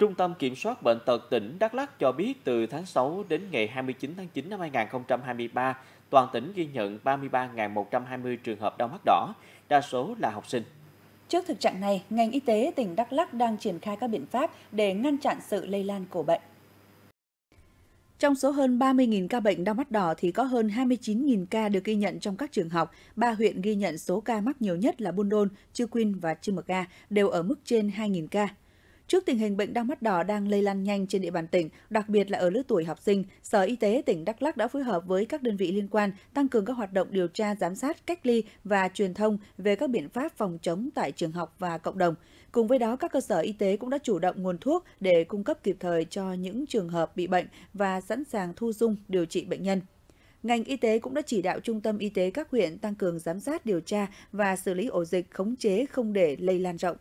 Trung tâm Kiểm soát Bệnh tật tỉnh Đắk Lắk cho biết từ tháng 6 đến ngày 29 tháng 9 năm 2023, toàn tỉnh ghi nhận 33.120 trường hợp đau mắt đỏ, đa số là học sinh. Trước thực trạng này, ngành y tế tỉnh Đắk Lắk đang triển khai các biện pháp để ngăn chặn sự lây lan của bệnh. Trong số hơn 30.000 ca bệnh đau mắt đỏ thì có hơn 29.000 ca được ghi nhận trong các trường học. Ba huyện ghi nhận số ca mắc nhiều nhất là Buôn Đôn, Chư Quynh và Chư Mực Ga đều ở mức trên 2.000 ca. Trước tình hình bệnh đau mắt đỏ đang lây lan nhanh trên địa bàn tỉnh, đặc biệt là ở lứa tuổi học sinh, Sở Y tế tỉnh Đắk Lắc đã phối hợp với các đơn vị liên quan tăng cường các hoạt động điều tra, giám sát, cách ly và truyền thông về các biện pháp phòng chống tại trường học và cộng đồng. Cùng với đó, các cơ sở y tế cũng đã chủ động nguồn thuốc để cung cấp kịp thời cho những trường hợp bị bệnh và sẵn sàng thu dung điều trị bệnh nhân ngành y tế cũng đã chỉ đạo trung tâm y tế các huyện tăng cường giám sát điều tra và xử lý ổ dịch khống chế không để lây lan rộng.